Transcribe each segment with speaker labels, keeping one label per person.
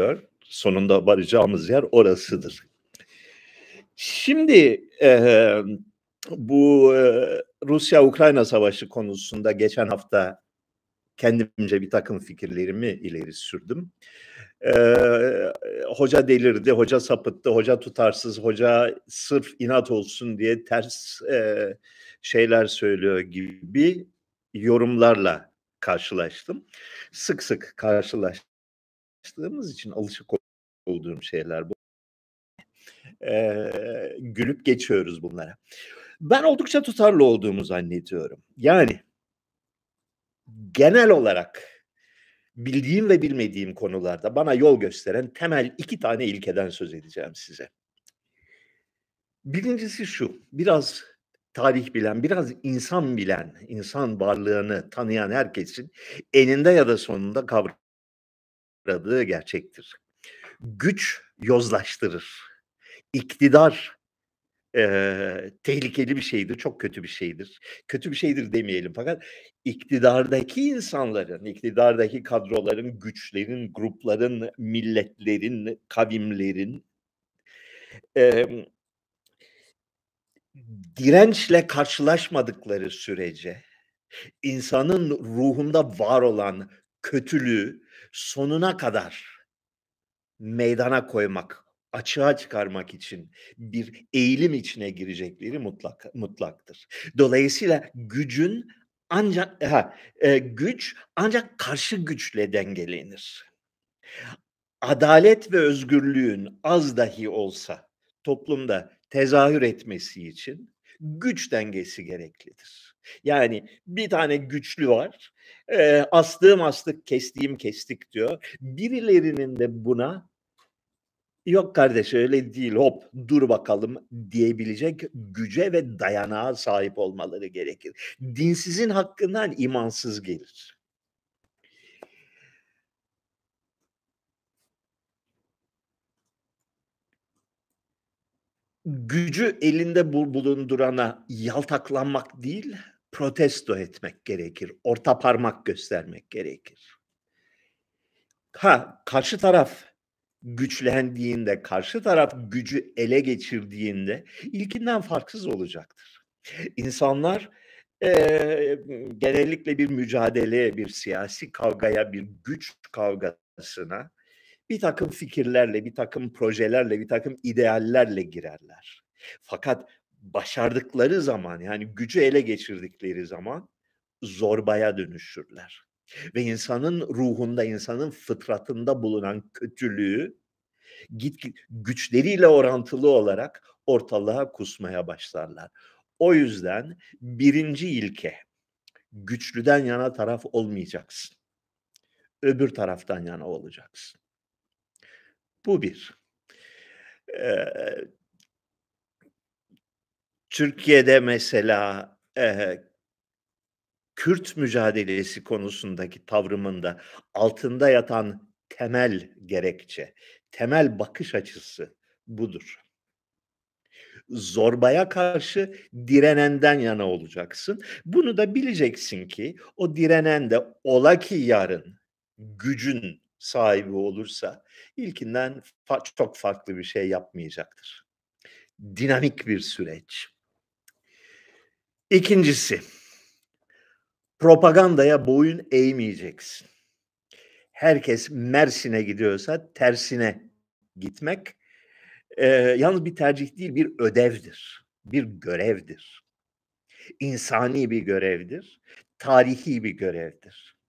Speaker 1: diyor. Sonunda varacağımız yer orasıdır. Şimdi e, bu e, Rusya-Ukrayna savaşı konusunda geçen hafta kendimce bir takım fikirlerimi ileri sürdüm. Ee, hoca delirdi, hoca sapıttı, hoca tutarsız, hoca sırf inat olsun diye ters e, şeyler söylüyor gibi yorumlarla karşılaştım. Sık sık karşılaştım alıştığımız için alışık olduğum şeyler bu. Ee, gülüp geçiyoruz bunlara. Ben oldukça tutarlı olduğumu zannediyorum. Yani genel olarak bildiğim ve bilmediğim konularda bana yol gösteren temel iki tane ilkeden söz edeceğim size. Birincisi şu, biraz tarih bilen, biraz insan bilen, insan varlığını tanıyan herkesin eninde ya da sonunda kavram uğradığı gerçektir. Güç yozlaştırır. İktidar e, tehlikeli bir şeydir, çok kötü bir şeydir. Kötü bir şeydir demeyelim fakat iktidardaki insanların, iktidardaki kadroların, güçlerin, grupların, milletlerin, kavimlerin e, dirençle karşılaşmadıkları sürece insanın ruhunda var olan kötülüğü, sonuna kadar meydana koymak, açığa çıkarmak için bir eğilim içine girecekleri mutlak mutlaktır. Dolayısıyla gücün ancak ha, e, güç ancak karşı güçle dengelenir. Adalet ve özgürlüğün az dahi olsa toplumda tezahür etmesi için güç dengesi gereklidir. Yani bir tane güçlü var. E, astığım astık, kestiğim kestik diyor. Birilerinin de buna yok kardeş öyle değil hop dur bakalım diyebilecek güce ve dayanağa sahip olmaları gerekir. Dinsizin hakkından imansız gelir. gücü elinde bulundurana yaltaklanmak değil, protesto etmek gerekir. Orta parmak göstermek gerekir. Ha karşı taraf güçlendiğinde, karşı taraf gücü ele geçirdiğinde ilkinden farksız olacaktır. İnsanlar e, genellikle bir mücadeleye, bir siyasi kavgaya, bir güç kavgasına bir takım fikirlerle, bir takım projelerle, bir takım ideallerle girerler. Fakat başardıkları zaman yani gücü ele geçirdikleri zaman zorbaya dönüşürler. Ve insanın ruhunda, insanın fıtratında bulunan kötülüğü git güçleriyle orantılı olarak ortalığa kusmaya başlarlar. O yüzden birinci ilke güçlüden yana taraf olmayacaksın. Öbür taraftan yana olacaksın. Bu bir. Ee, Türkiye'de mesela e, Kürt mücadelesi konusundaki tavrımında altında yatan temel gerekçe, temel bakış açısı budur. Zorbaya karşı direnenden yana olacaksın. Bunu da bileceksin ki o direnen de ola ki yarın gücün sahibi olursa ilkinden fa çok farklı bir şey yapmayacaktır. Dinamik bir süreç. İkincisi, propagandaya boyun eğmeyeceksin. Herkes Mersin'e gidiyorsa tersine gitmek e, yalnız bir tercih değil, bir ödevdir, bir görevdir. İnsani bir görevdir, tarihi bir görevdir.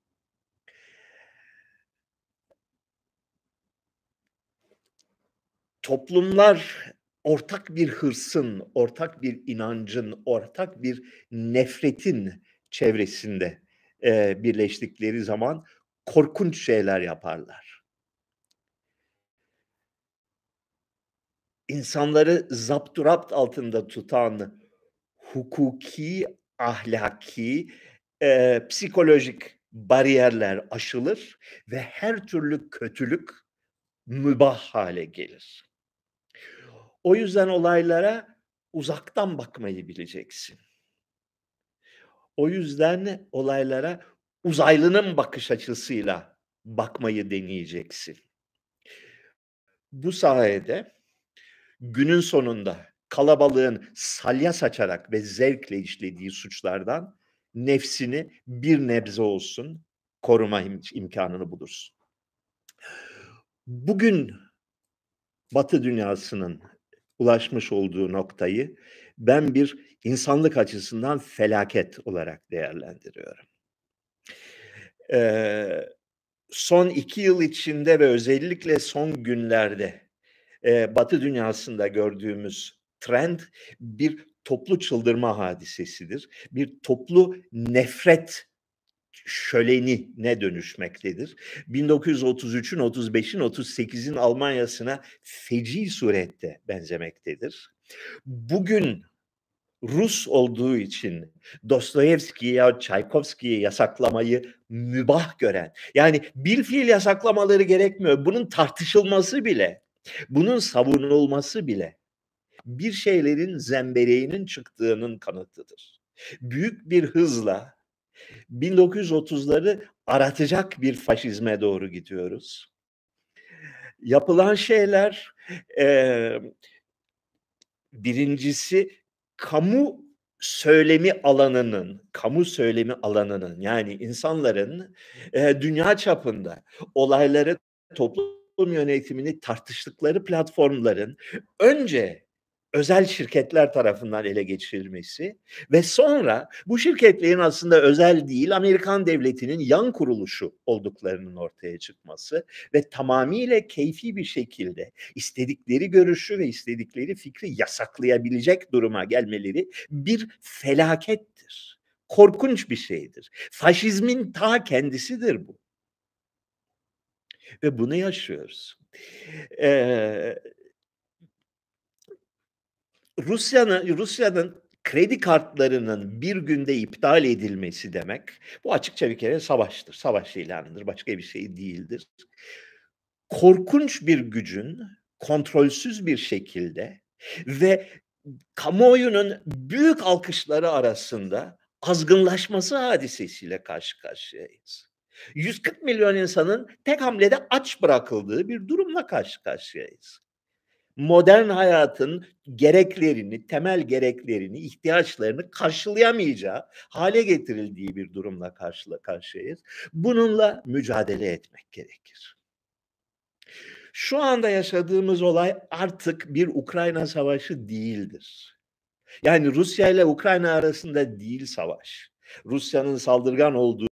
Speaker 1: toplumlar ortak bir hırsın, ortak bir inancın, ortak bir nefretin çevresinde e, birleştikleri zaman korkunç şeyler yaparlar. İnsanları zapturapt altında tutan hukuki, ahlaki, e, psikolojik bariyerler aşılır ve her türlü kötülük mübah hale gelir. O yüzden olaylara uzaktan bakmayı bileceksin. O yüzden olaylara uzaylının bakış açısıyla bakmayı deneyeceksin. Bu sayede günün sonunda kalabalığın salya saçarak ve zevkle işlediği suçlardan nefsini bir nebze olsun koruma im imkanını bulursun. Bugün Batı dünyasının ulaşmış olduğu noktayı ben bir insanlık açısından felaket olarak değerlendiriyorum. Ee, son iki yıl içinde ve özellikle son günlerde e, Batı dünyasında gördüğümüz trend bir toplu çıldırma hadisesidir. Bir toplu nefret şöleni ne dönüşmektedir. 1933'ün, 35'in, 38'in Almanya'sına feci surette benzemektedir. Bugün Rus olduğu için Dostoyevski'ye ya Çaykovski'yi yasaklamayı mübah gören, yani bir fiil yasaklamaları gerekmiyor. Bunun tartışılması bile, bunun savunulması bile bir şeylerin zembereğinin çıktığının kanıtıdır. Büyük bir hızla 1930'ları aratacak bir faşizme doğru gidiyoruz. Yapılan şeyler e, birincisi kamu söylemi alanının, kamu söylemi alanının yani insanların e, dünya çapında olayları toplum yönetimini tartıştıkları platformların önce özel şirketler tarafından ele geçirilmesi ve sonra bu şirketlerin aslında özel değil Amerikan devletinin yan kuruluşu olduklarının ortaya çıkması ve tamamiyle keyfi bir şekilde istedikleri görüşü ve istedikleri fikri yasaklayabilecek duruma gelmeleri bir felakettir. Korkunç bir şeydir. Faşizmin ta kendisidir bu. Ve bunu yaşıyoruz. Ee, Rusya'nın Rusya'nın kredi kartlarının bir günde iptal edilmesi demek bu açıkça bir kere savaştır. Savaş ilanıdır. Başka bir şey değildir. Korkunç bir gücün kontrolsüz bir şekilde ve kamuoyunun büyük alkışları arasında azgınlaşması hadisesiyle karşı karşıyayız. 140 milyon insanın tek hamlede aç bırakıldığı bir durumla karşı karşıyayız modern hayatın gereklerini, temel gereklerini, ihtiyaçlarını karşılayamayacağı hale getirildiği bir durumla karşıla karşıyayız. Bununla mücadele etmek gerekir. Şu anda yaşadığımız olay artık bir Ukrayna savaşı değildir. Yani Rusya ile Ukrayna arasında değil savaş. Rusya'nın saldırgan olduğu